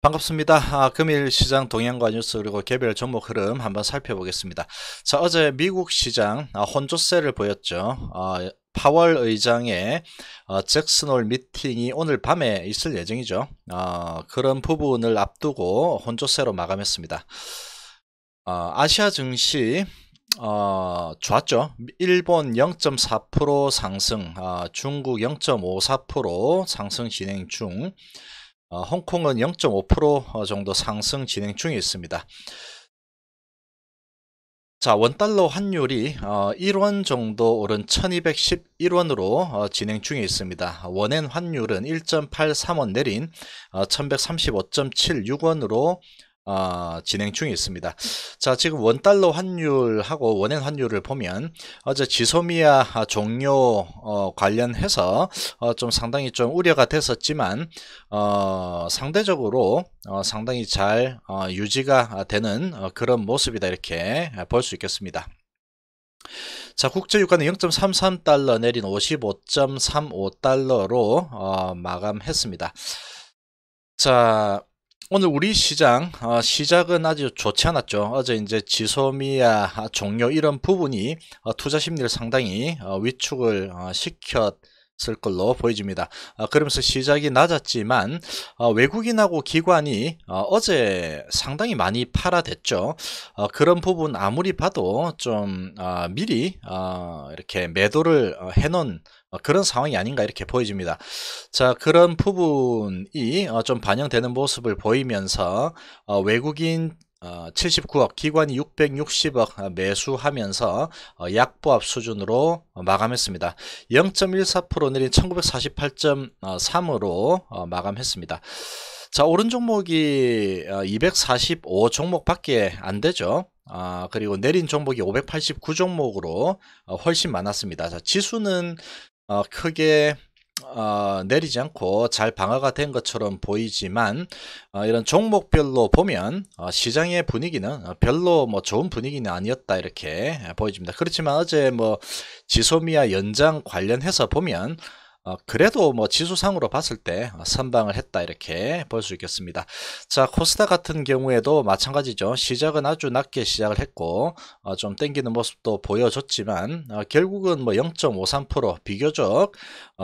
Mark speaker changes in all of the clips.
Speaker 1: 반갑습니다. 아, 금일 시장 동향과 뉴스 그리고 개별 종목 흐름 한번 살펴보겠습니다. 자 어제 미국 시장 아, 혼조세를 보였죠. 아, 파월 의장의 어, 잭슨홀 미팅이 오늘 밤에 있을 예정이죠. 어, 그런 부분을 앞두고 혼조세로 마감했습니다. 어, 아시아 증시 어, 좋았죠. 일본 0.4% 상승, 어, 중국 0.54% 상승 진행 중. 어, 홍콩은 0.5% 어, 정도 상승 진행 중에 있습니다. 자, 원달러 환율이 1원 어, 정도 오른 1211원으로 진행 중에 있습니다. 원엔 환율은 1.83원 내린 1135.76원으로 어, 진행 중에 있습니다. 자, 지금 원달러 환율하고 원엔 환율을 보면 어제 지소미아 종료 어, 관련해서 어, 좀 상당히 좀 우려가 됐었지만 어, 상대적으로 어, 상당히 잘 어, 유지가 되는 어, 그런 모습이다 이렇게 볼 수 있겠습니다. 자, 국제유가는 0.33달러 내린 55.35달러로 어, 마감했습니다. 자, 오늘 우리 시장 어, 시작은 아주 좋지 않았죠. 어제 이제 지소미아 종료 이런 부분이 어, 투자 심리를 상당히 어, 위축을 어, 시켰. 을 걸로 보여집니다. 어, 그러면서 시작이 낮았지만 어, 외국인하고 기관이 어, 제 상당히 많이 팔아댔죠. 어, 그런 부분 아무리 봐도 좀 미리 이렇게 매도를 해놓은 어, 그런 상황이 아닌가 이렇게 보여집니다. 자 그런 부분이 어, 좀 반영되는 모습을 보이면서 어, 외국인 79억 기관이 660억 매수하면서 약보합 수준으로 마감했습니다. 0.14% 내린 1948.3으로 마감했습니다. 자 오른 종목이 245 종목밖에 안 되죠. 아, 그리고 내린 종목이 589종목으로 훨씬 많았습니다. 자, 지수는 어, 크게 어, 내리지 않고 잘 방어가 된 것처럼 보이지만 어, 이런 종목별로 보면 어, 시장의 분위기는 어, 별로 뭐 좋은 분위기는 아니었다 이렇게 보여집니다. 그렇지만 어제 뭐 지소미아 연장 관련해서 보면 어, 그래도 뭐 지수상으로 봤을 때 선방을 했다 이렇게 볼 수 있겠습니다. 자 코스닥 같은 경우에도 마찬가지죠. 시작은 아주 낮게 시작을 했고 어, 좀 땡기는 모습도 보여줬지만 어, 결국은 뭐 0.53% 비교적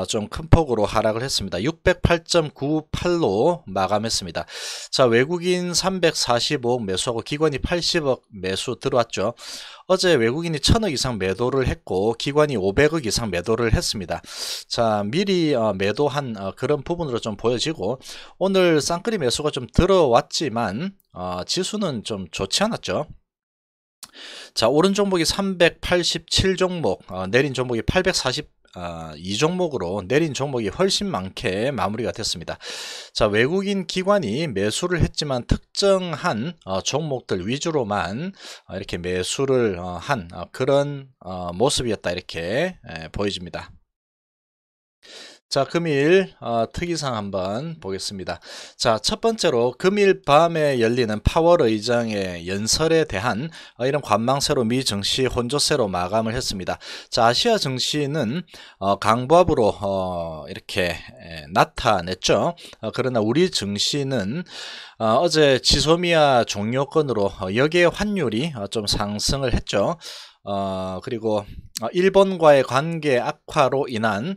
Speaker 1: 좀 큰 폭으로 하락을 했습니다. 608.98로 마감했습니다. 자 외국인 345억 매수하고 기관이 80억 매수 들어왔죠. 어제 외국인이 천억 이상 매도를 했고 기관이 500억 이상 매도를 했습니다. 자 미리 어, 매도한 어, 그런 부분으로 좀 보여지고 오늘 쌍끌이 매수가 좀 들어왔지만 어, 지수는 좀 좋지 않았죠. 자 오른 종목이 387 종목 어, 내린 종목이 840 아, 이 종목으로 내린 종목이 훨씬 많게 마무리가 됐습니다. 자 외국인 기관이 매수를 했지만 특정한 어, 종목들 위주로만 어, 이렇게 매수를 어, 한 그런 모습이었다 이렇게 보여집니다. 자, 금일 어, 특이상 사 한번 보겠습니다. 자, 첫 번째로 금일 밤에 열리는 파월 의장의 연설에 대한 어, 이런 관망세로 미 증시 혼조세로 마감을 했습니다. 자, 아시아 증시는 어, 강보합으로 어, 이렇게 에, 나타냈죠. 어, 그러나 우리 증시는 어, 제 지소미아 종료권으로 어, 여기에 환율이 어, 좀 상승을 했죠. 어, 그리고 어, 일본과의 관계 악화로 인한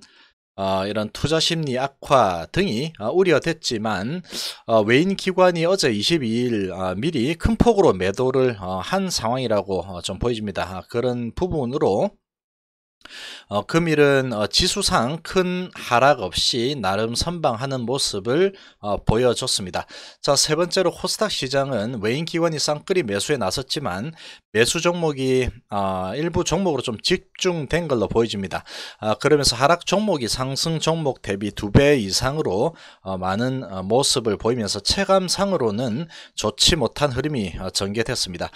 Speaker 1: 어, 이런 투자 심리 악화 등이 어, 우려됐지만 어, 외인 기관이 어제 22일 어, 미리 큰 폭으로 매도를 어, 한 상황이라고 어, 좀 보여집니다. 그런 부분으로 어, 금일은 어, 지수상 큰 하락 없이 나름 선방하는 모습을 어, 보여줬습니다. 자, 세 번째로 코스닥 시장은 외인 기관이 쌍끌이 매수에 나섰지만 매수 종목이 어, 일부 종목으로 좀 집중된 걸로 보여집니다. 아, 그러면서 하락 종목이 상승 종목 대비 두 배 이상으로 어, 많은 어, 모습을 보이면서 체감상으로는 좋지 못한 흐름이 전개됐습니다.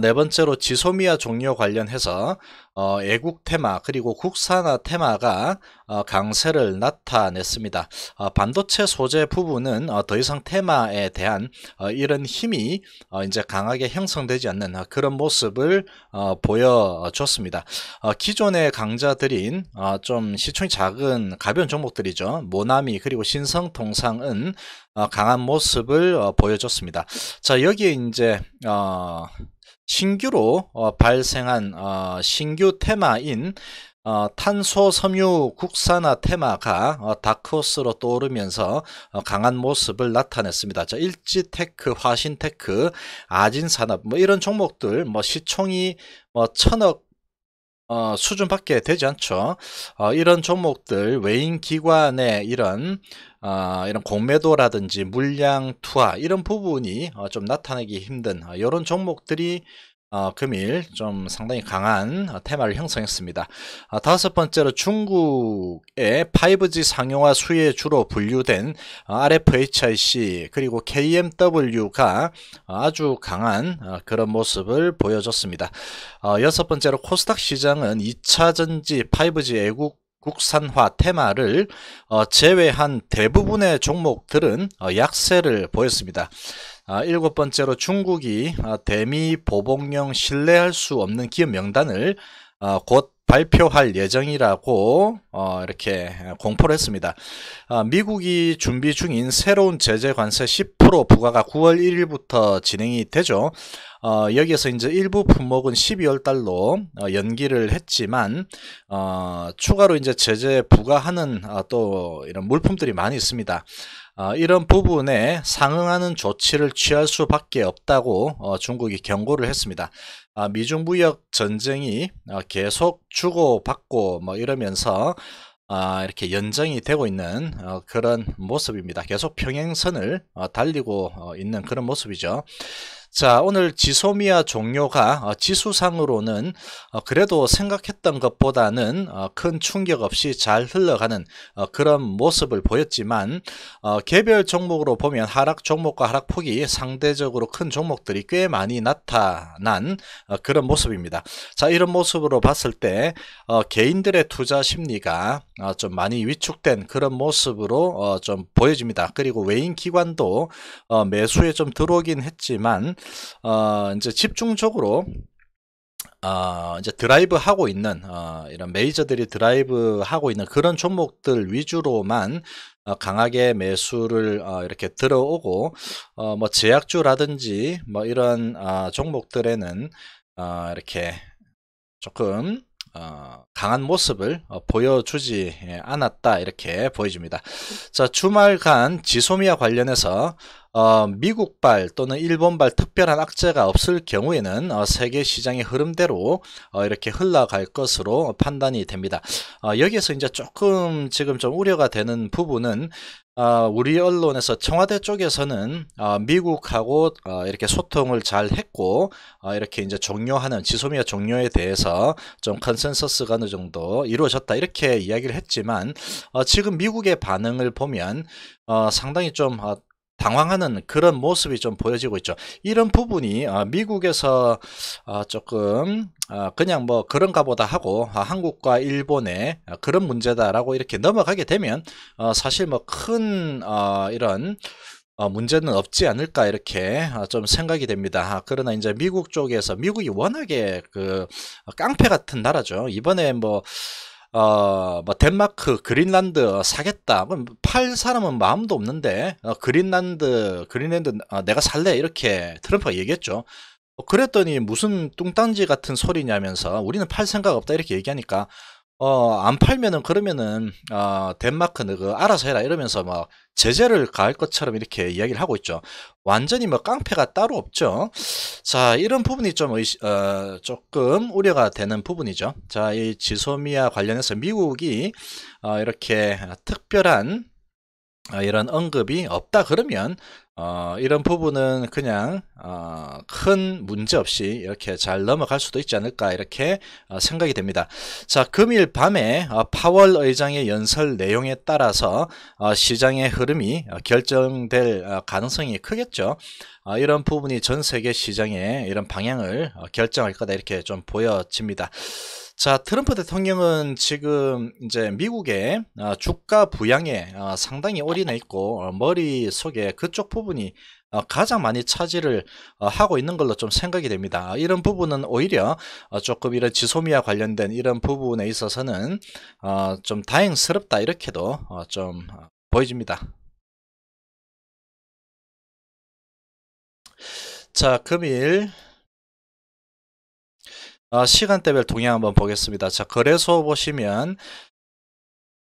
Speaker 1: 네 번째로 지소미아 종료 관련해서 어, 애국 테마 그리고 국산화 테마가 어, 강세를 나타냈습니다. 어, 반도체 소재 부분은 어, 더 이상 테마에 대한 어, 이런 힘이 어, 이제 강하게 형성되지 않는 그런 모습을 보여줬습니다. 기존의 강자들인 좀 시총이 작은 가벼운 종목들이죠. 모나미 그리고 신성통상은 강한 모습을 보여줬습니다. 자 여기에 이제 신규로 어, 발생한 어, 신규 테마인 어, 탄소 섬유 국산화 테마가 어, 다크호스로 떠오르면서 어, 강한 모습을 나타냈습니다. 자, 일지테크, 화신테크, 아진산업 뭐 이런 종목들 뭐 시총이 뭐 천억 어, 수준밖에 되지 않죠. 어, 이런 종목들 외인 기관의 이런 어, 이런 공매도라든지 물량 투하 이런 부분이 어, 좀 나타내기 힘든 어, 이런 종목들이 어, 금일 좀 상당히 강한 어, 테마를 형성했습니다. 어, 다섯 번째로 중국의 5G 상용화 수혜 주로 분류된 어, RFHIC 그리고 KMW가 어, 아주 강한 어, 그런 모습을 보여줬습니다. 어, 여섯 번째로 코스닥 시장은 2차전지 5G 애국 국산화 테마를 어, 제외한 대부분의 종목들은 어, 약세를 보였습니다. 아, 일곱 번째로 중국이 아, 대미 보복령 신뢰할 수 없는 기업 명단을 아, 곧 발표할 예정이라고 어, 이렇게 공포를 했습니다. 미국이 준비 중인 새로운 제재 관세 10 1 부과가 9월 1일부터 진행이 되죠. 어, 여기에서 이제 일부 품목은 12월 달로 어, 연기를 했지만 어, 추가로 이제 제재 부과하는 어, 또 이런 물품들이 많이 있습니다. 어, 이런 부분에 상응하는 조치를 취할 수밖에 없다고 어, 중국이 경고를 했습니다. 아, 미중 무역 전쟁이 어, 계속 주고받고 뭐 이러면서 아, 이렇게 연장이 되고 있는 어, 그런 모습입니다. 계속 평행선을 어, 달리고 어, 있는 그런 모습이죠. 자, 오늘 지소미아 종료가 어, 지수상으로는 어, 그래도 생각했던 것보다는 어, 큰 충격 없이 잘 흘러가는 그런 모습을 보였지만 개별 종목으로 보면 하락 종목과 하락폭이 상대적으로 큰 종목들이 꽤 많이 나타난 그런 모습입니다. 자, 이런 모습으로 봤을 때 개인들의 투자 심리가 좀 많이 위축된 그런 모습으로 좀 보여집니다. 그리고 외인 기관도 매수에 좀 들어오긴 했지만 어, 이제 집중적으로 어, 이제 드라이브 하고 있는 어, 이런 메이저들이 드라이브 하고 있는 그런 종목들 위주로만 어, 강하게 매수를 어, 이렇게 들어오고 어, 뭐 제약주라든지 뭐 이런 어, 종목들에는 어, 이렇게 조금 어, 강한 모습을 어, 보여주지 않았다 이렇게 보여집니다. 자 주말간 지소미아 관련해서 어, 미국발 또는 일본발 특별한 악재가 없을 경우에는 어, 세계 시장의 흐름대로 어, 이렇게 흘러갈 것으로 판단이 됩니다. 어, 여기에서 이제 조금 지금 좀 우려가 되는 부분은 어, 우리 언론에서 청와대 쪽에서는 어, 미국하고 이렇게 소통을 잘 했고 이렇게 이제 종료하는 지소미아 종료에 대해서 좀 컨센서스가 어느 정도 이루어졌다 이렇게 이야기를 했지만 지금 미국의 반응을 보면 상당히 좀 당황하는 그런 모습이 좀 보여지고 있죠. 이런 부분이 어, 미국에서 어, 조금 어, 그냥 뭐 그런가 보다 하고 아, 한국과 일본의 그런 문제다라고 이렇게 넘어가게 되면 사실 뭐 큰 이런 문제는 없지 않을까 이렇게 좀 생각이 됩니다. 아, 그러나 이제 미국 쪽에서 미국이 워낙에 그 깡패 같은 나라죠. 이번에 뭐 어, 뭐 덴마크, 그린란드 사겠다. 팔 사람은 마음도 없는데 어, 그린란드, 그린랜드 어, 내가 살래 이렇게 트럼프가 얘기했죠. 어, 그랬더니 무슨 뚱딴지 같은 소리냐면서 우리는 팔 생각 없다 이렇게 얘기하니까 어, 안 팔면은 그러면은 어, 덴마크는 그 알아서 해라 이러면서 막 뭐 제재를 가할 것처럼 이렇게 이야기를 하고 있죠. 완전히 뭐 깡패가 따로 없죠. 자, 이런 부분이 좀 의시, 어, 조금 우려가 되는 부분이죠. 자, 이 지소미아 관련해서 미국이 어, 이렇게 특별한 아, 이런 언급이 없다 그러면 어, 이런 부분은 그냥 어, 큰 문제 없이 이렇게 잘 넘어갈 수도 있지 않을까 이렇게 어, 생각이 됩니다. 자 금일 밤에 어, 파월 의장의 연설 내용에 따라서 어, 시장의 흐름이 어, 결정될 가능성이 크겠죠. 이런 부분이 전 세계 시장의 이런 방향을 결정할 거다 이렇게 좀 보여집니다. 자, 트럼프 대통령은 지금 이제 미국의 아, 주가 부양에 아, 상당히 올인해 있고 어, 머릿속에 그쪽 부분이 어, 가장 많이 차지를 어, 하고 있는 걸로 좀 생각이 됩니다. 이런 부분은 오히려 조금 이런 지소미아 관련된 이런 부분에 있어서는 좀 다행스럽다 이렇게도 좀 보여집니다. 자, 금일 아, 시간대별 동향 한번 보겠습니다. 자, 거래소 보시면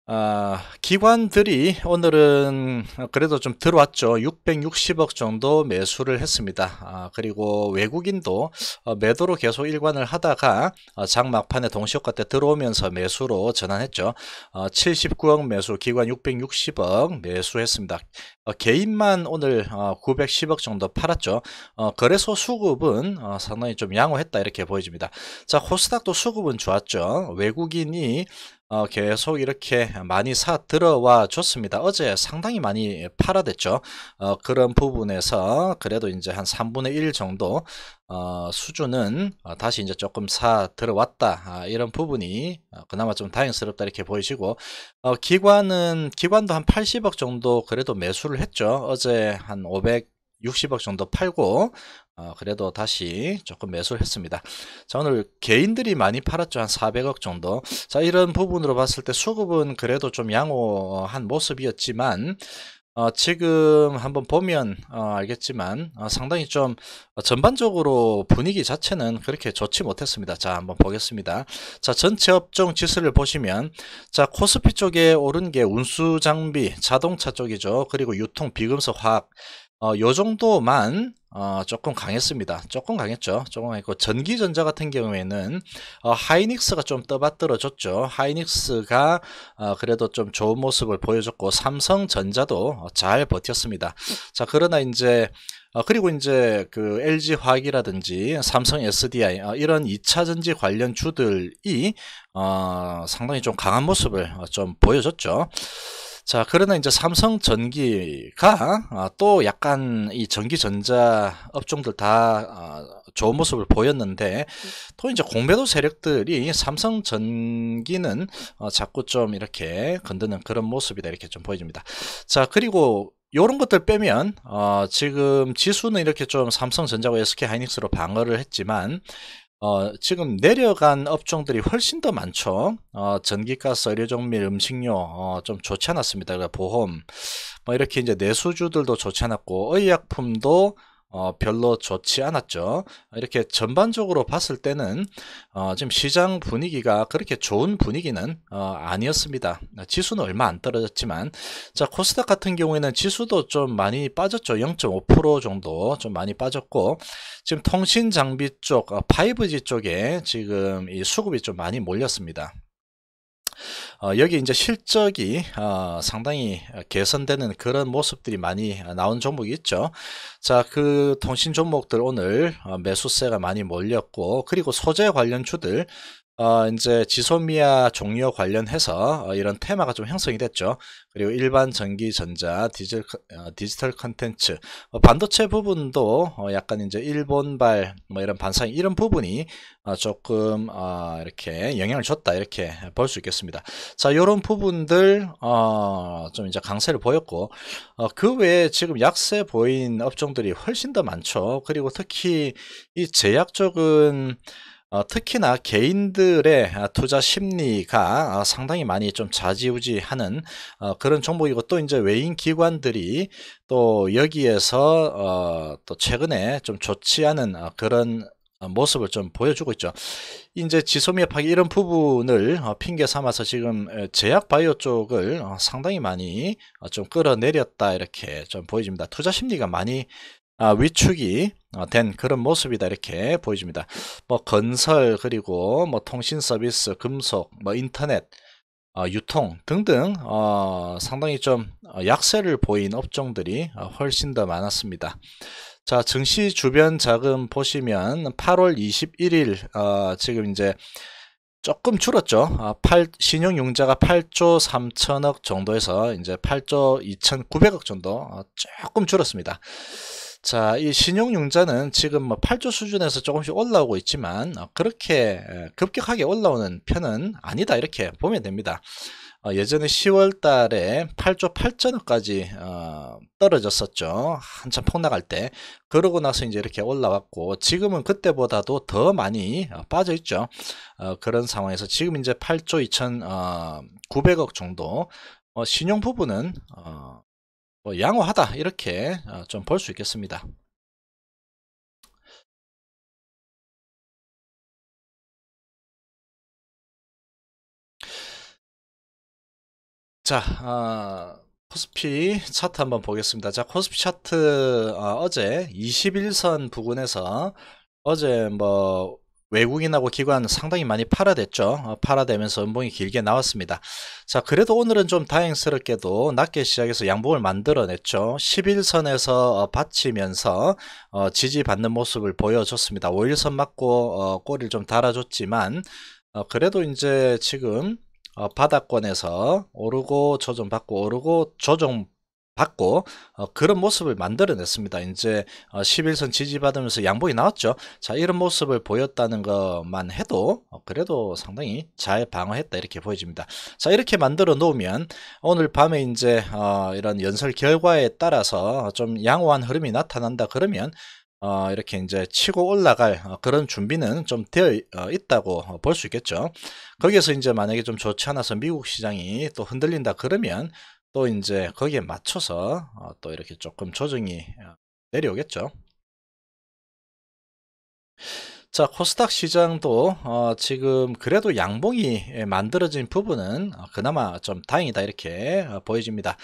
Speaker 1: 아, 기관들이 오늘은 그래도 좀 들어왔죠. 660억 정도 매수를 했습니다. 아, 그리고 외국인도 어, 매도로 계속 일관을 하다가 어, 장막판에 동시효과 때 들어오면서 매수로 전환했죠. 아, 어, 79억 매수, 기관 660억 매수했습니다. 어, 개인만 오늘 910억 정도 팔았죠. 어, 거래서 수급은 상당히 좀 양호했다 이렇게 보여집니다. 자, 코스닥도 수급은 좋았죠. 외국인이 어, 계속 이렇게 많이 사 들어와 줬습니다. 어제 상당히 많이 팔아댔죠. 어, 그런 부분에서 그래도 이제 한 3분의 1 정도 어, 수준은 어, 다시 이제 조금 사 들어왔다 아, 이런 부분이 어, 그나마 좀 다행스럽다 이렇게 보이시고 기관은 기관도 한 80억 정도 그래도 매수를 했죠. 어제 한 500. 60억 정도 팔고 어, 그래도 다시 조금 매수를 했습니다. 자 오늘 개인들이 많이 팔았죠 한 400억 정도. 자 이런 부분으로 봤을 때 수급은 그래도 좀 양호한 모습이었지만 어, 지금 한번 보면 어, 알겠지만 어, 상당히 좀 전반적으로 분위기 자체는 그렇게 좋지 못했습니다. 자 한번 보겠습니다. 자 전체 업종 지수를 보시면 자 코스피 쪽에 오른 게 운수 장비, 자동차 쪽이죠. 그리고 유통, 비금속, 화학 어, 요 정도만 어, 조금 강했습니다. 조금 강했죠. 조금 강했고 전기전자 같은 경우에는 어, 하이닉스가 좀 떠받들어줬죠. 하이닉스가 어, 그래도 좀 좋은 모습을 보여줬고 삼성전자도 어, 잘 버텼습니다. 자 그러나 이제 어, 그리고 이제 그 LG 화학이라든지 삼성 SDI 어, 이런 2차전지 관련 주들이 어, 상당히 좀 강한 모습을 어, 좀 보여줬죠. 자, 그러나 이제 삼성 전기가 아, 또 약간 이 전기 전자 업종들 다 아, 좋은 모습을 보였는데 또 이제 공매도 세력들이 삼성 전기는 어, 자꾸 좀 이렇게 건드는 그런 모습이다 이렇게 좀 보여집니다. 자, 그리고 요런 것들 빼면 어, 지금 지수는 이렇게 좀 삼성전자와 SK하이닉스로 방어를 했지만 어, 지금 내려간 업종들이 훨씬 더 많죠. 어, 전기가스, 의료종밀, 음식료 어, 좀 좋지 않았습니다. 그러니까 보험 뭐 이렇게 이제 내수주들도 좋지 않았고 의약품도 어, 별로 좋지 않았죠. 이렇게 전반적으로 봤을 때는 어, 지금 시장 분위기가 그렇게 좋은 분위기는 어, 아니었습니다. 지수는 얼마 안 떨어졌지만 자 코스닥 같은 경우에는 지수도 좀 많이 빠졌죠. 0.5% 정도 좀 많이 빠졌고 지금 통신 장비 쪽 5G 어, 쪽에 지금 이 수급이 좀 많이 몰렸습니다. 어, 여기 이제 실적이 어, 상당히 개선되는 그런 모습들이 많이 나온 종목이 있죠. 자, 그 통신 종목들 오늘 어, 매수세가 많이 몰렸고, 그리고 소재 관련주들 어, 이제 지소미아 종료 관련해서 어, 이런 테마가 좀 형성이 됐죠. 그리고 일반 전기 전자 디지털, 어, 디지털 컨텐츠 어, 반도체 부분도 어, 약간 이제 일본발 뭐 이런 반사 이런 부분이 어, 조금 어, 이렇게 영향을 줬다 이렇게 볼 수 있겠습니다. 자, 이런 부분들 어, 좀 이제 강세를 보였고 어, 그 외에 지금 약세 보인 업종들이 훨씬 더 많죠. 그리고 특히 이 제약 쪽은 어, 특히나 개인들의 투자 심리가 어, 상당히 많이 좀 좌지우지하는 어, 그런 종목이고 또 이제 외인 기관들이 또 여기에서 또 최근에 좀 좋지 않은 그런 모습을 좀 보여주고 있죠. 이제 지소미아파기 이런 부분을 핑계 삼아서 지금 제약 바이오 쪽을 상당히 많이 좀 끌어내렸다 이렇게 좀 보여집니다. 투자 심리가 많이 아, 위축이 어, 된 그런 모습이다 이렇게 보여집니다. 뭐 건설 그리고 뭐 통신 서비스, 금속, 뭐 인터넷, 어, 유통 등등 어, 상당히 좀 어, 약세를 보인 업종들이 어, 훨씬 더 많았습니다. 자 증시 주변 자금 보시면 8월 21일 어, 지금 이제 조금 줄었죠. 아, 8, 신용융자가 8조 3천억 정도에서 이제 8조 2,900억 정도 조금 줄었습니다. 자, 이 신용융자는 지금 뭐 8조 수준에서 조금씩 올라오고 있지만 어, 그렇게 급격하게 올라오는 편은 아니다 이렇게 보면 됩니다. 어, 예전에 10월 달에 8조 8천억까지 어, 떨어졌었죠. 한참 폭락할 때. 그러고 나서 이제 이렇게 올라왔고 지금은 그때보다도 더 많이 어, 빠져 있죠. 어, 그런 상황에서 지금 이제 8조 2천 어, 9백억 정도 어, 신용 부분은 어, 뭐 양호하다 이렇게 어, 좀볼 수 있겠습니다. 자, 어, 코스피 차트 한번 보겠습니다. 자, 코스피 차트 어, 제 21선 부근에서 어제 뭐 외국인하고 기관 상당히 많이 팔아댔죠. 팔아대면서 어, 음봉이 길게 나왔습니다. 자, 그래도 오늘은 좀 다행스럽게도 낮게 시작해서 양봉을 만들어냈죠. 11선에서 어, 받치면서 어, 지지받는 모습을 보여줬습니다. 5일선 맞고 꼬리를 좀 달아줬지만 그래도 이제 지금 바닥권에서 오르고 조정 받고 오르고 조정 받고 어, 그런 모습을 만들어냈습니다. 이제 어, 11선 지지받으면서 양복이 나왔죠. 자 이런 모습을 보였다는 것만 해도 어, 그래도 상당히 잘 방어했다 이렇게 보여집니다. 자 이렇게 만들어 놓으면 오늘 밤에 이제 어, 이런 연설 결과에 따라서 좀 양호한 흐름이 나타난다 그러면 어, 이렇게 이제 치고 올라갈 어, 그런 준비는 좀 되어 어, 있다고 어, 볼수 있겠죠. 거기에서 이제 만약에 좀 좋지 않아서 미국 시장이 또 흔들린다 그러면 또 이제 거기에 맞춰서 어, 또 이렇게 조금 조정이 어, 내려오겠죠. 자, 코스닥 시장도 어, 지금 그래도 양봉이 예, 만들어진 부분은 어, 그나마 좀 다행이다 이렇게 어, 보여집니다.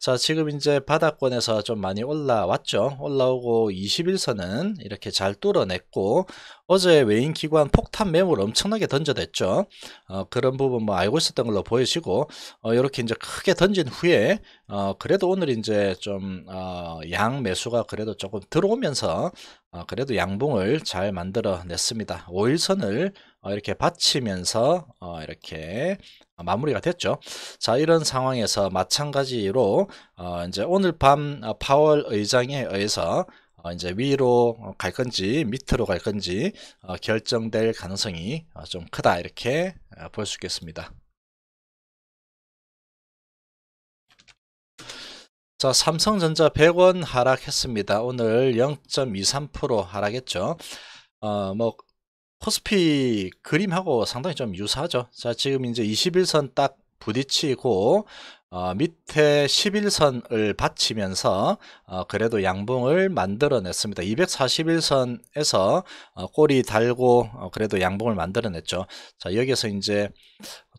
Speaker 1: 자, 지금 이제 바닥권에서 좀 많이 올라왔죠. 올라오고 21선은 이렇게 잘 뚫어냈고 어제 외인 기관 폭탄 매물 엄청나게 던져댔죠. 어, 그런 부분 뭐 알고 있었던 걸로 보여지고 어, 이렇게 이제 크게 던진 후에 어, 그래도 오늘 이제 좀양 어, 매수가 그래도 조금 들어오면서 어, 그래도 양봉을 잘 만들어 냈습니다. 5일선을 어, 이렇게 받치면서 어, 이렇게 마무리가 됐죠. 자 이런 상황에서 마찬가지로 이제 오늘 밤 파월 의장에 의해서 이제 위로 갈 건지 밑으로 갈 건지 결정될 가능성이 좀 크다 이렇게 볼 수 있겠습니다. 자, 삼성전자 100원 하락했습니다. 오늘 0.23% 하락했죠. 어, 뭐 코스피 그림하고 상당히 좀 유사하죠. 자, 지금 이제 21선 딱 부딪히고 어, 밑에 11선을 받치면서 어, 그래도 양봉을 만들어냈습니다. 241선에서 어, 꼬리 달고 어, 그래도 양봉을 만들어냈죠. 자, 여기에서 이제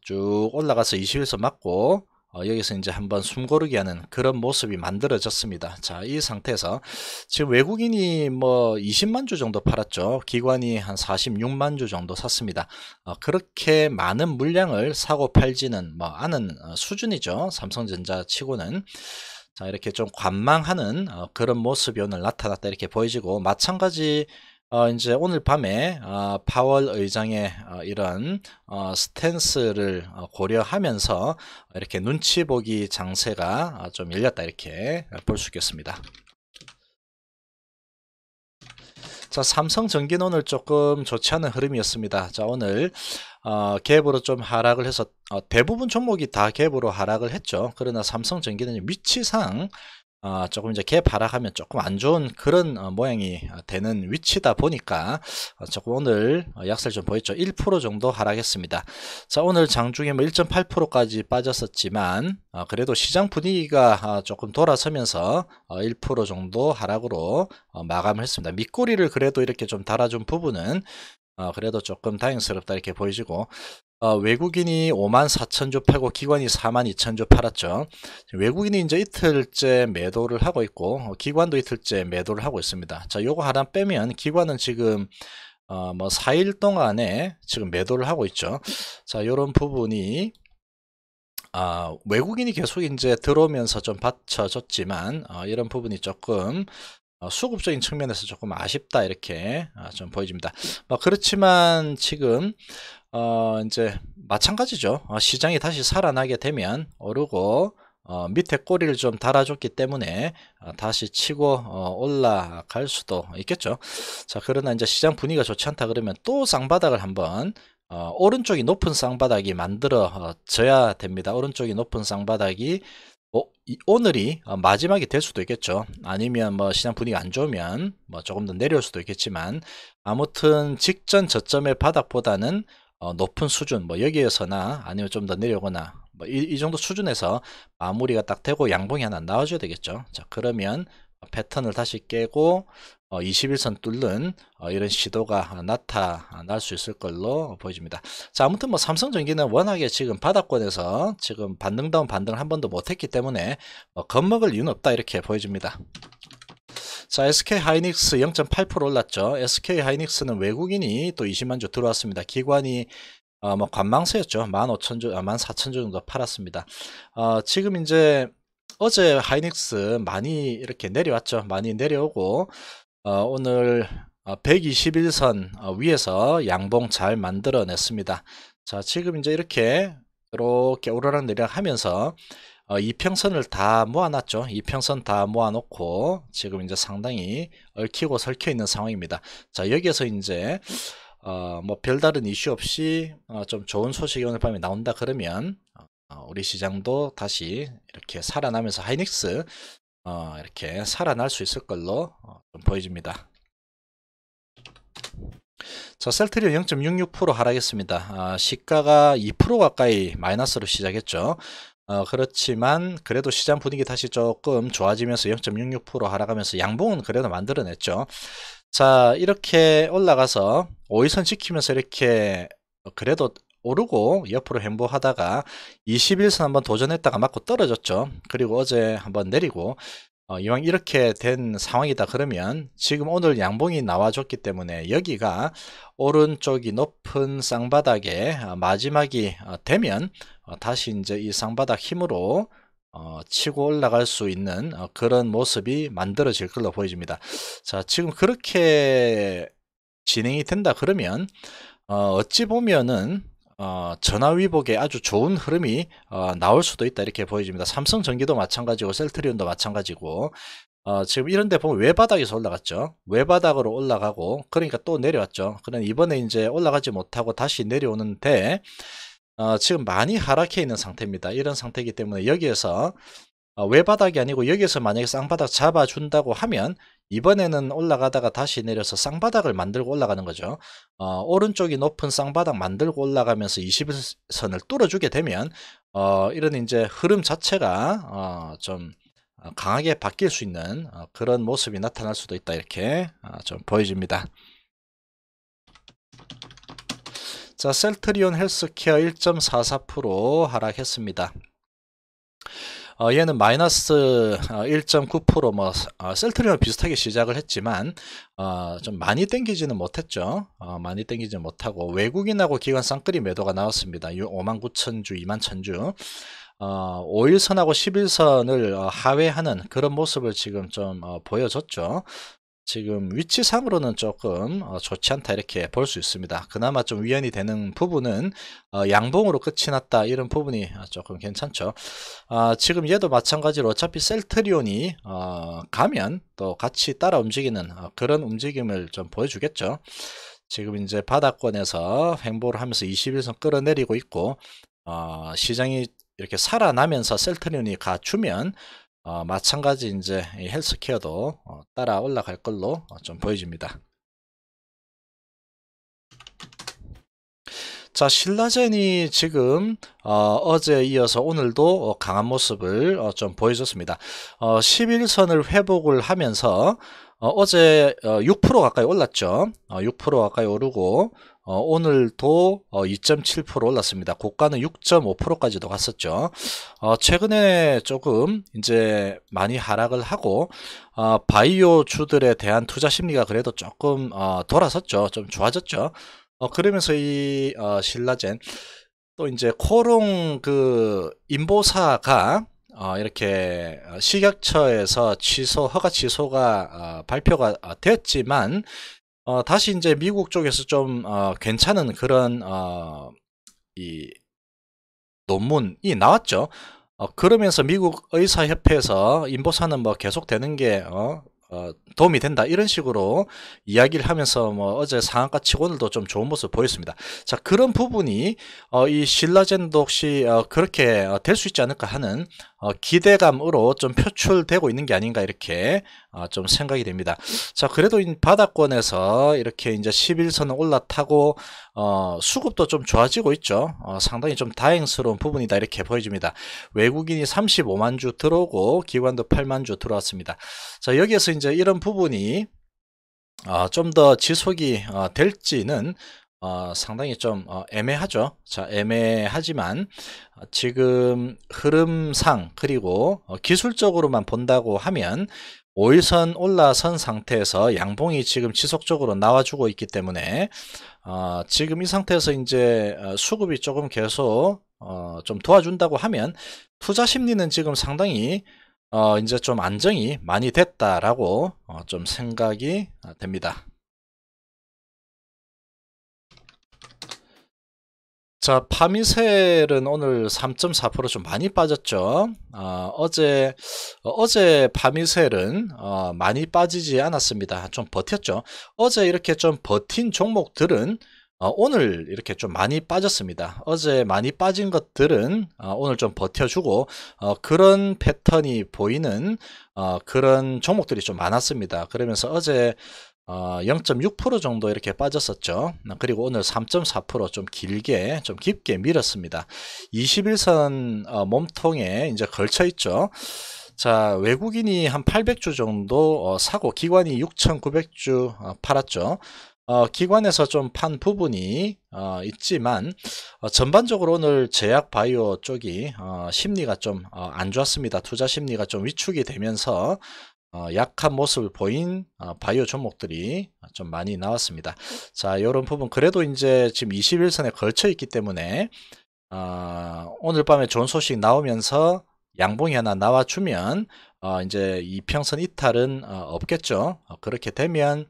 Speaker 1: 쭉 올라가서 21선 맞고 어, 여기서 이제 한번 숨고르기 하는 그런 모습이 만들어졌습니다. 자, 이 상태에서 지금 외국인이 뭐 20만 주 정도 팔았죠. 기관이 한 46만 주 정도 샀습니다. 어, 그렇게 많은 물량을 사고 팔지는 뭐 않은 어, 수준이죠. 삼성전자 치고는. 자, 이렇게 좀 관망하는 어, 그런 모습이 오늘 나타났다 이렇게 보여지고 마찬가지 어, 이제 오늘 밤에 어, 파월 의장의 어, 이런 어, 스탠스를 어, 고려하면서 이렇게 눈치 보기 장세가 어, 좀 열렸다 이렇게 볼 수 있겠습니다. 자, 삼성전기는 오늘 조금 좋지 않은 흐름이었습니다. 자, 오늘 어, 갭으로 좀 하락을 해서 어, 대부분 종목이 다 갭으로 하락을 했죠. 그러나 삼성전기는 위치상 어, 조금 이제 개발락하면 조금 안 좋은 그런 어, 모양이 어, 되는 위치다 보니까 어, 조금 오늘 어, 약세를 좀 보였죠. 1% 정도 하락했습니다. 자 오늘 장중에 뭐 1.8%까지 빠졌었지만 어, 그래도 시장 분위기가 조금 돌아서면서 1% 정도 하락으로 마감을 했습니다. 밑꼬리를 그래도 이렇게 좀 달아준 부분은 그래도 조금 다행스럽다 이렇게 보여지고 어, 외국인이 5만 4천 조 팔고 기관이 4만 2천 조 팔았죠. 외국인이 이제 이틀째 매도를 하고 있고 어, 기관도 이틀째 매도를 하고 있습니다. 자, 요거 하나 빼면 기관은 지금 어, 뭐 4일 동안에 지금 매도를 하고 있죠. 자, 요런 부분이 아, 외국인이 계속 이제 들어오면서 좀받쳐졌지만 어, 이런 부분이 조금 어, 수급적인 측면에서 조금 아쉽다 이렇게 어, 좀 보여집니다. 뭐 그렇지만 지금 어, 이제 마찬가지죠. 어, 시장이 다시 살아나게 되면 오르고 어, 밑에 꼬리를 좀 달아줬기 때문에 어, 다시 치고 어, 올라갈 수도 있겠죠. 자 그러나 이제 시장 분위기가 좋지 않다 그러면 또 쌍바닥을 한번 어, 오른쪽이 높은 쌍바닥이 만들어져야 어, 됩니다. 오른쪽이 높은 쌍바닥이 어, 이, 오늘이 어, 마지막이 될 수도 있겠죠. 아니면 뭐 시장 분위기 안 좋으면 뭐 조금 더 내려올 수도 있겠지만 아무튼 직전 저점의 바닥보다는 어, 높은 수준 뭐 여기에서나 아니면 좀 더 내려오거나 뭐 이, 이, 정도 수준에서 마무리가 딱 되고 양봉이 하나 나와줘야 되겠죠 자 그러면 패턴을 다시 깨고 어, 21선 뚫는 어, 이런 시도가 나타날 수 있을 걸로 보여집니다 자 아무튼 뭐 삼성전기는 워낙에 지금 바닥권에서 지금 반등 다운 반등을 한 번도 못했기 때문에 뭐 겁먹을 이유는 없다 이렇게 보여집니다 자, SK 하이닉스 0.8% 올랐죠. SK 하이닉스는 외국인이 또 20만 주 들어왔습니다. 기관이 어, 뭐 관망세였죠. 15,000주, 아, 14,000주 정도 팔았습니다. 어, 지금 이제 어제 하이닉스 많이 이렇게 내려왔죠. 많이 내려오고 어, 오늘 121선 어, 어, 위에서 양봉 잘 만들어냈습니다. 자, 지금 이제 이렇게 이렇게 오르락 내리락 하면서 어, 이평선을 다 모아놨죠. 이평선 다 모아놓고 지금 이제 상당히 얽히고 설켜 있는 상황입니다. 자 여기에서 이제 어, 뭐 별다른 이슈 없이 어, 좀 좋은 소식이 오늘 밤에 나온다 그러면 어, 우리 시장도 다시 이렇게 살아나면서 하이닉스 어, 이렇게 살아날 수 있을 걸로 어, 좀 보여집니다. 자, 셀트리온 0.66% 하락했습니다. 아, 시가가 2% 가까이 마이너스로 시작했죠. 어, 그렇지만 그래도 시장 분위기 다시 조금 좋아지면서 0.66% 하락하면서 양봉은 그래도 만들어냈죠. 자 이렇게 올라가서 5일선 지키면서 이렇게 그래도 오르고 옆으로 횡보하다가 21선 한번 도전했다가 맞고 떨어졌죠. 그리고 어제 한번 내리고 어, 이왕 이렇게 된 상황이다 그러면 지금 오늘 양봉이 나와줬기 때문에 여기가 오른쪽이 높은 쌍바닥에 어, 마지막이 어, 되면 어, 다시 이제 이 쌍바닥 힘으로 어, 치고 올라갈 수 있는 그런 모습이 만들어질 걸로 보여집니다. 자, 지금 그렇게 진행이 된다 그러면 어, 어찌 보면은 어, 전화 위복에 아주 좋은 흐름이 어, 나올 수도 있다 이렇게 보여집니다. 삼성전기도 마찬가지고 셀트리온도 마찬가지고 어, 지금 이런데 보면 외바닥에서 올라갔죠. 외바닥으로 올라가고 그러니까 또 내려왔죠. 그럼 그러니까 이번에 이제 올라가지 못하고 다시 내려오는데 어, 지금 많이 하락해 있는 상태입니다. 이런 상태이기 때문에 여기에서 어, 외바닥이 아니고 여기에서 만약에 쌍바닥 잡아준다고 하면 이번에는 올라가다가 다시 내려서 쌍바닥을 만들고 올라가는 거죠. 어, 오른쪽이 높은 쌍바닥 만들고 올라가면서 2 0선을 뚫어주게 되면 어, 이런 이제 흐름 자체가 어, 좀 강하게 바뀔 수 있는 어, 그런 모습이 나타날 수도 있다 이렇게 어, 좀 보여집니다. 자, 셀트리온 헬스케어 1.44% 하락했습니다. 어, 얘는 마이너스 1.9%뭐 어, 뭐, 어 셀트리와 비슷하게 시작을 했지만 어, 좀 많이 땡기지는 못했죠. 어, 많이 땡기지는 못하고 외국인하고 기관 쌍끌이 매도가 나왔습니다. 5만 9천 주, 2만 천 주. 어, 5일선하고 11선을 어, 하회하는 그런 모습을 지금 좀 어, 보여줬죠. 지금 위치상으로는 조금 어, 좋지 않다 이렇게 볼 수 있습니다. 그나마 좀 위안이 되는 부분은 어, 양봉으로 끝이 났다 이런 부분이 어, 조금 괜찮죠. 아, 지금 얘도 마찬가지로 어차피 셀트리온이 가면 또 같이 따라 움직이는 그런 움직임을 좀 보여주겠죠. 지금 이제 바닥권에서 횡보를 하면서 21선 끌어내리고 있고 시장이 이렇게 살아나면서 셀트리온이 갖추면 어, 마찬가지 이제 헬스케어도 어, 따라 올라갈 걸로 어, 좀 보여집니다. 자 신라젠이 지금 어, 제에 이어서 오늘도 어, 강한 모습을 어, 좀 보여줬습니다. 어, 11선을 회복을 하면서 어, 제 어, 6% 가까이 올랐죠. 어, 6% 가까이 오르고 어, 오늘도 어, 2.7% 올랐습니다. 고가는 6.5%까지도 갔었죠. 어, 최근에 조금 이제 많이 하락을 하고 어, 바이오 주들에 대한 투자 심리가 그래도 조금 어, 돌아섰죠. 좀 좋아졌죠. 어, 그러면서 이 어, 신라젠 또 이제 코롱 그 인보사가 어, 이렇게 식약처에서 취소 허가 취소가 어, 발표가 어, 됐지만 어, 다시 이제 미국 쪽에서 좀 어, 괜찮은 그런 어, 이 논문이 나왔죠. 어, 그러면서 미국 의사협회에서 인보사는 뭐 계속되는 게 어, 어, 도움이 된다 이런 식으로 이야기를 하면서 뭐 어제 상한가 직원들도좀 좋은 모습 보였습니다. 자 그런 부분이 어, 이 신라젠도 혹시 어, 그렇게 어, 될수 있지 않을까 하는 어, 기대감으로 좀 표출되고 있는 게 아닌가 이렇게 어, 좀 생각이 됩니다. 자 그래도 바닥권에서 이렇게 이제 11선을 올라타고 어, 수급도 좀 좋아지고 있죠. 어, 상당히 좀 다행스러운 부분이다 이렇게 보여집니다. 외국인이 35만 주 들어오고 기관도 8만 주 들어왔습니다. 자 여기에서 이제 이런 부분이 어, 좀더 지속이 어, 될지는 어, 상당히 좀 어, 애매하죠. 자, 애매하지만 어, 지금 흐름상 그리고 어, 기술적으로만 본다고 하면 5일선 올라선 상태에서 양봉이 지금 지속적으로 나와주고 있기 때문에 어, 지금 이 상태에서 이제 어, 수급이 조금 계속 좀 도와준다고 하면 투자 심리는 지금 상당히 이제 좀 안정이 많이 됐다라고 좀 생각이 됩니다. 자, 파미셀은 오늘 3.4%좀 많이 빠졌죠. 어, 어제 어, 제 파미셀은 어, 많이 빠지지 않았습니다. 좀 버텼죠. 어제 이렇게 좀 버틴 종목들은 어, 오늘 이렇게 좀 많이 빠졌습니다. 어제 많이 빠진 것들은 어, 오늘 좀 버텨주고 어, 그런 패턴이 보이는 어, 그런 종목들이 좀 많았습니다. 그러면서 어제 어, 0.6% 정도 이렇게 빠졌었죠. 어, 그리고 오늘 3.4%좀 길게 좀 깊게 밀었습니다. 21선 어, 몸통에 이제 걸쳐 있죠. 자 외국인이 한 800주 정도 어, 사고 기관이 6,900주 어, 팔았죠. 어, 기관에서 좀 판 부분이 어, 있지만 어, 전반적으로 오늘 제약 바이오 쪽이 어, 심리가 좀안 어, 좋았습니다. 투자 심리가 좀 위축이 되면서 어, 약한 모습을 보인 어, 바이오 종목들이 좀 많이 나왔습니다. 자, 이런 부분 그래도 이제 지금 21선에 걸쳐 있기 때문에 어, 오늘 밤에 좋은 소식 나오면서 양봉이 하나 나와주면 이제 이평선 이탈은 없겠죠. 그렇게 되면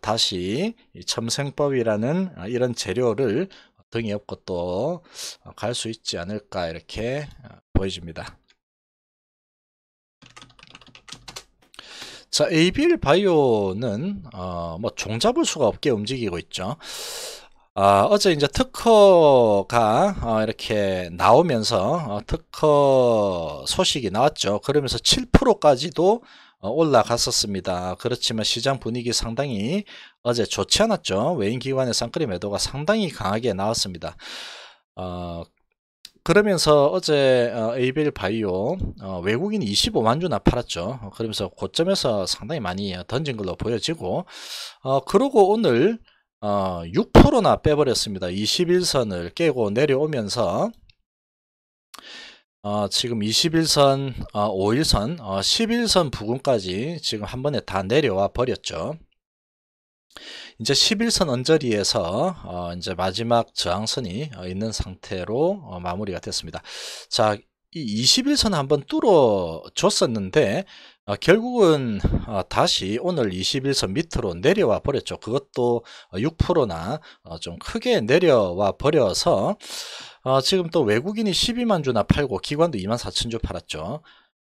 Speaker 1: 다시 첨생법이라는 이런 재료를 등에 업고 또 갈 수 있지 않을까 이렇게 보여집니다. 자, ABL 바이오는 어, 뭐 종잡을 수가 없게 움직이고 있죠. 어, 어제 이제 특허가 어, 이렇게 나오면서 어, 특허 소식이 나왔죠. 그러면서 7%까지도 어, 올라갔었습니다. 그렇지만 시장 분위기 상당히 어제 좋지 않았죠. 외인 기관의 쌍끌이 매도가 상당히 강하게 나왔습니다. 어, 그러면서 어제 어, 에이벨 바이오 어, 외국인 25만 주나 팔았죠. 어, 그러면서 고점에서 상당히 많이 던진 걸로 보여지고 어, 그러고 오늘 어, 6%나 빼버렸습니다. 21선을 깨고 내려오면서 어, 지금 21선, 어, 5일선, 어, 11선 부근까지 지금 한 번에 다 내려와 버렸죠. 이제 11선 언저리에서 어 이제 마지막 저항선이 어, 있는 상태로 어 마무리가 됐습니다. 자, 이 21선 한번 뚫어 줬었는데 어, 결국은 어, 다시 오늘 21선 밑으로 내려와 버렸죠. 그것도 6%나 어, 좀 크게 내려와 버려서 어, 지금 또 외국인이 12만 주나 팔고 기관도 2만 4천 주 팔았죠.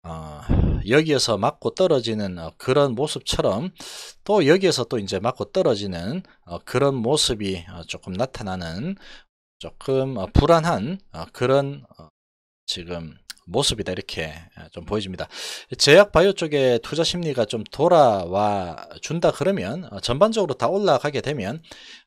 Speaker 1: 어, 여기에서 맞고 떨어지는 어, 그런 모습처럼 또 여기에서 또 이제 맞고 떨어지는 어, 그런 모습이 어, 조금 나타나는 조금 어, 불안한 어, 그런 어, 지금 모습이다 이렇게 어, 좀 보여집니다. 제약 바이오 쪽에 투자 심리가 좀 돌아와 준다 그러면 어, 전반적으로 다 올라가게 되면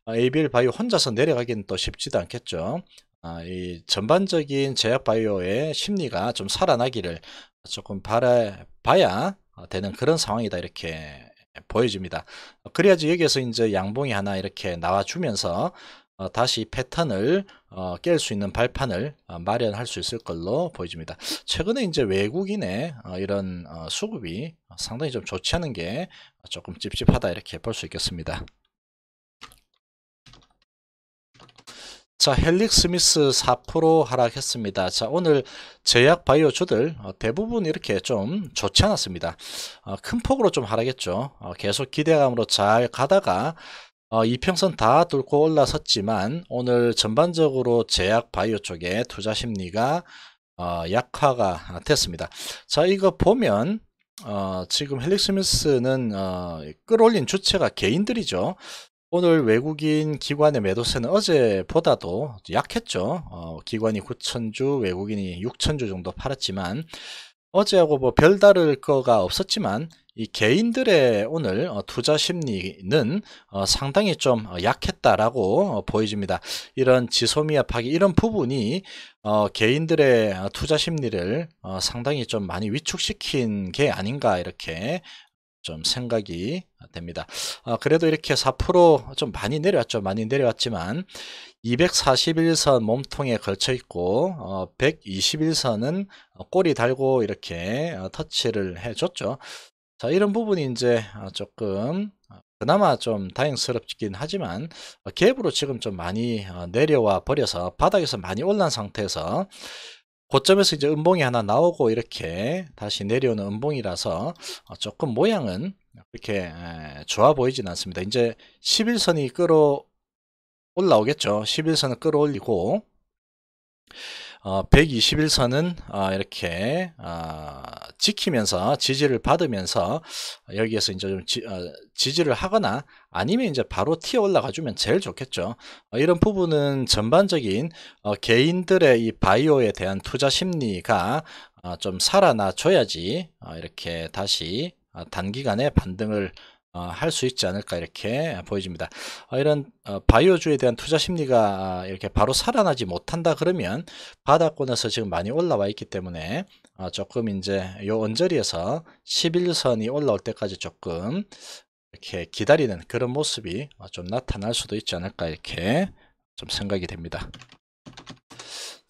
Speaker 1: ABL 어, 바이오 혼자서 내려가기는 또 쉽지도 않겠죠. 아, 이 전반적인 제약 바이오의 심리가 좀 살아나기를 조금 바라, 봐야 어, 되는 그런 상황이다 이렇게 보여집니다. 그래야지 여기에서 이제 양봉이 하나 이렇게 나와주면서 어, 다시 패턴을 어, 깰수 있는 발판을 마련할 수 있을 걸로 보여집니다. 최근에 이제 외국인의 이런 수급이 상당히 좀 좋지 않은 게 조금 찝찝하다 이렇게 볼 수 있겠습니다. 자, 헬릭 스미스 4% 하락했습니다. 자, 오늘 제약 바이오주들 어, 대부분 이렇게 좀 좋지 않았습니다. 어, 큰 폭으로 좀 하락했죠. 어, 계속 기대감으로 잘 가다가 이평선 다 뚫고 올라섰지만 오늘 전반적으로 제약 바이오 쪽에 투자 심리가 약화가 됐습니다. 자, 이거 보면 어, 지금 헬릭스미스는 어, 끌어올린 주체가 개인들이죠. 오늘 외국인 기관의 매도세는 어제보다도 약했죠. 어, 기관이 9천주 외국인이 6천주 정도 팔았지만 어제하고 뭐 별다를 거가 없었지만 이 개인들의 오늘 어, 투자 심리는 어, 상당히 좀 약했다라고 어, 보여집니다. 이런 지소미아 파기 이런 부분이 어, 개인들의 투자 심리를 어, 상당히 좀 많이 위축시킨 게 아닌가 이렇게 좀 생각이 됩니다. 아, 그래도 이렇게 4%좀 많이 내려왔죠. 많이 내려왔지만 241선 몸통에 걸쳐 있고 어, 121선은 꼬리 달고 이렇게 어, 터치를 해줬죠. 자 이런 부분이 이제 어, 조금 어, 그나마 좀 다행스럽긴 하지만 갭으로 지금 좀 많이 내려와 버려서 바닥에서 많이 올라온 상태에서 고점에서 이제 음봉이 하나 나오고 이렇게 다시 내려오는 음봉이라서 조금 모양은 이렇게 예, 좋아 보이진 않습니다. 이제 11선이 끌어 올라오겠죠. 1 1선은 끌어올리고 121선은 어, 아, 이렇게 아, 지키면서 지지를 받으면서 여기에서 이제 좀 지, 아, 지를 하거나 아니면 이제 바로 튀어 올라가주면 제일 좋겠죠. 어, 이런 부분은 전반적인 어, 개인들의 이 바이오에 대한 투자 심리가 좀 살아나줘야지 이렇게 다시 어, 단기간에 반등을 어, 할수 있지 않을까 이렇게 보여집니다. 어, 이런 바이오주에 대한 투자 심리가 아, 이렇게 바로 살아나지 못한다 그러면 바닥권에서 지금 많이 올라와 있기 때문에 조금 이제 요 언저리에서 11선이 올라올 때까지 조금 이렇게 기다리는 그런 모습이 좀 나타날 수도 있지 않을까 이렇게 좀 생각이 됩니다.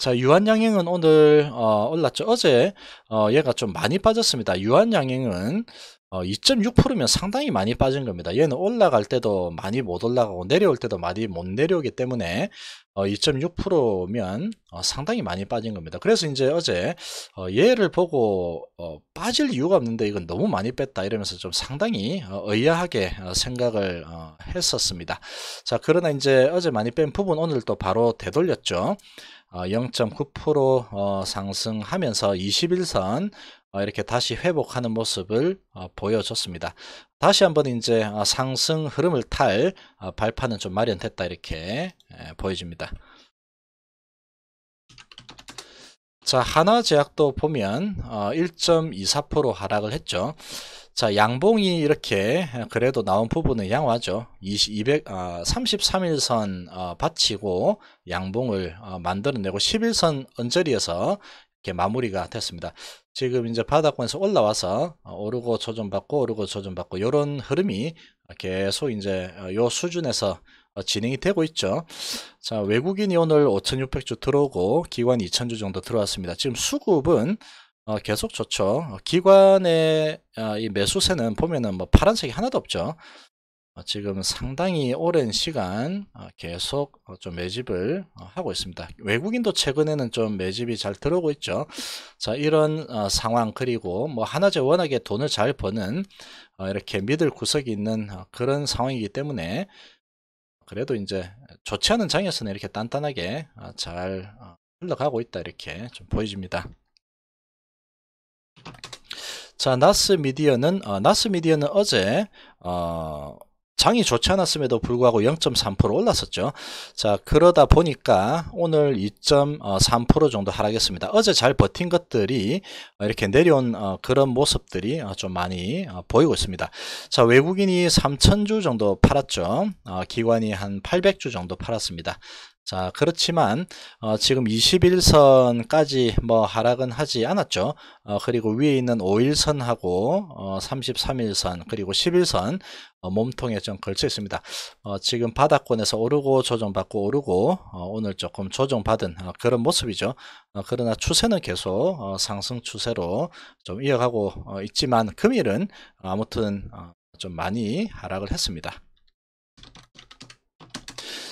Speaker 1: 자 유한양행은 오늘 어, 올랐죠 어제 어, 얘가 좀 많이 빠졌습니다 유한양행은 어, 2.6%면 상당히 많이 빠진 겁니다 얘는 올라갈 때도 많이 못 올라가고 내려올 때도 많이 못 내려오기 때문에 어, 2.6%면 어, 상당히 많이 빠진 겁니다 그래서 이제 어제 어, 얘를 보고 어, 빠질 이유가 없는데 이건 너무 많이 뺐다 이러면서 좀 상당히 어, 의아하게 어, 생각을 어, 했었습니다 자 그러나 이제 어제 많이 뺀 부분 오늘 또 바로 되돌렸죠 0.9% 어, 어, 상승하면서 21선 어, 이렇게 다시 회복하는 모습을 보여줬습니다. 다시 한번 이제 상승 흐름을 탈 발판은 좀 마련됐다 이렇게 예, 보여집니다. 자 하나제약도 보면 1.24% 하락을 했죠. 자 양봉이 이렇게 그래도 나온 부분은 양호하죠 20, 200, 아, 33일선 아, 어, 받치고 양봉을 아, 만들어내고 11선 언저리에서 이렇게 마무리가 됐습니다 지금 이제 바닥권에서 올라와서 어, 오르고 조정받고 오르고 조정받고 이런 흐름이 계속 이제 요 수준에서 진행이 되고 있죠 자 외국인이 오늘 5600주 들어오고 기관 2000주 정도 들어왔습니다 지금 수급은 어, 계속 좋죠. 어, 기관의 어, 이 매수세는 보면은 뭐 파란색이 하나도 없죠. 어, 지금 상당히 오랜 시간 어, 계속 어, 좀 매집을 하고 있습니다. 외국인도 최근에는 좀 매집이 잘 들어오고 있죠. 자, 이런 상황 그리고 뭐 하나제 워낙에 돈을 잘 버는 이렇게 믿을 구석이 있는 그런 상황이기 때문에 그래도 이제 좋지 않은 장에서는 이렇게 단단하게 잘 흘러가고 있다 이렇게 좀 보여집니다. 자, 나스 미디어는 어, 나스 미디어는 어제 어, 장이 좋지 않았음에도 불구하고 0.3% 올랐었죠. 자, 그러다 보니까 오늘 2.3% 정도 하락했습니다. 어제 잘 버틴 것들이 어, 이렇게 내려온 어, 그런 모습들이 어, 좀 많이 보이고 있습니다. 자, 외국인이 3,000주 정도 팔았죠. 기관이 한 800주 정도 팔았습니다. 자 그렇지만 어, 지금 21선까지 뭐 하락은 하지 않았죠 어, 그리고 위에 있는 5일선하고 어, 33일선 그리고 10일선 어, 몸통에 좀 걸쳐 있습니다 어, 지금 바닥권에서 오르고 조정받고 오르고 어, 오늘 조금 조정받은 어, 그런 모습이죠 어, 그러나 추세는 계속 어, 상승 추세로 좀 이어가고 어, 있지만 금일은 아무튼 어, 좀 많이 하락을 했습니다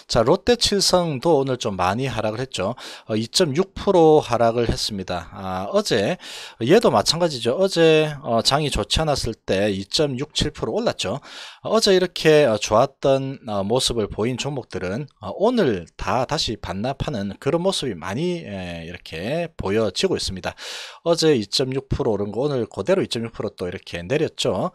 Speaker 1: 자, 롯데칠성도 오늘 좀 많이 하락을 했죠. 어, 2.6% 하락을 했습니다. 아, 어제 얘도 마찬가지죠. 어제 어, 장이 좋지 않았을 때 2.67% 올랐죠. 어, 어제 이렇게 어, 좋았던 어, 모습을 보인 종목들은 어, 오늘 다 다시 반납하는 그런 모습이 많이 에, 예, 이렇게 보여지고 있습니다. 어제 2.6% 오른 거 오늘 그대로 2.6%또 이렇게 내렸죠.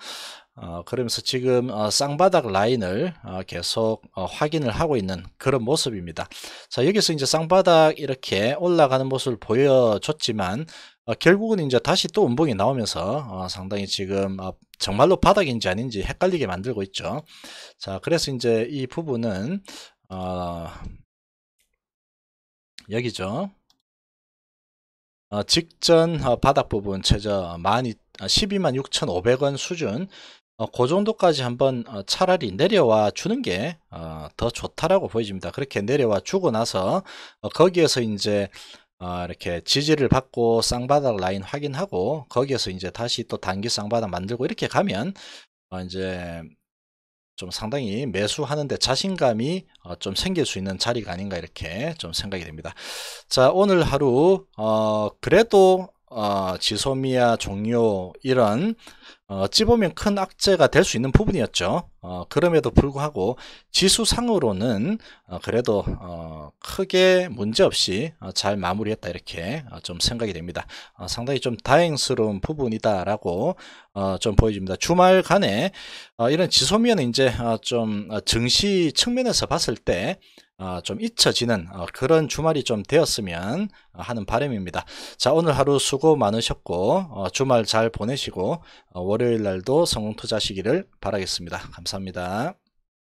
Speaker 1: 어, 그러면서 지금 어, 쌍바닥 라인을 어, 계속 어, 확인을 하고 있는 그런 모습입니다. 자 여기서 이제 쌍바닥 이렇게 올라가는 모습을 보여줬지만 어, 결국은 이제 다시 또운봉이 나오면서 어, 상당히 지금 어, 정말로 바닥인지 아닌지 헷갈리게 만들고 있죠. 자 그래서 이제 이 부분은 어, 여기죠. 어, 직전 어, 바닥 부분 최저 12, 6,500원 아, 수준 어, 그 정도까지 한번 어, 차라리 내려와 주는 게더 어, 좋다라고 보여집니다. 그렇게 내려와 주고 나서 어, 거기에서 이제 이렇게 지지를 받고 쌍바닥 라인 확인하고 거기에서 이제 다시 또 단기 쌍바닥 만들고 이렇게 가면 이제 좀 상당히 매수하는데 자신감이 좀 생길 수 있는 자리가 아닌가 이렇게 좀 생각이 됩니다. 자 오늘 하루 어, 그래도 어, 지소미아 종료 이런 어, 어찌 보면 큰 악재가 될 수 있는 부분이었죠. 어, 그럼에도 불구하고 지수상으로는 어, 그래도 어, 크게 문제없이 어, 잘 마무리했다 이렇게 어, 좀 생각이 됩니다. 어, 상당히 좀 다행스러운 부분이다라고 어, 좀 보여집니다. 주말간에 어, 이런 지소미아는 이제 어, 좀 어, 증시 측면에서 봤을 때 어, 좀 잊혀지는 어, 그런 주말이 좀 되었으면 하는 바람입니다. 자 오늘 하루 수고 많으셨고 어, 주말 잘 보내시고 어, 월요일 날도 성공 투자시기를 하 바라겠습니다. 감사합니다.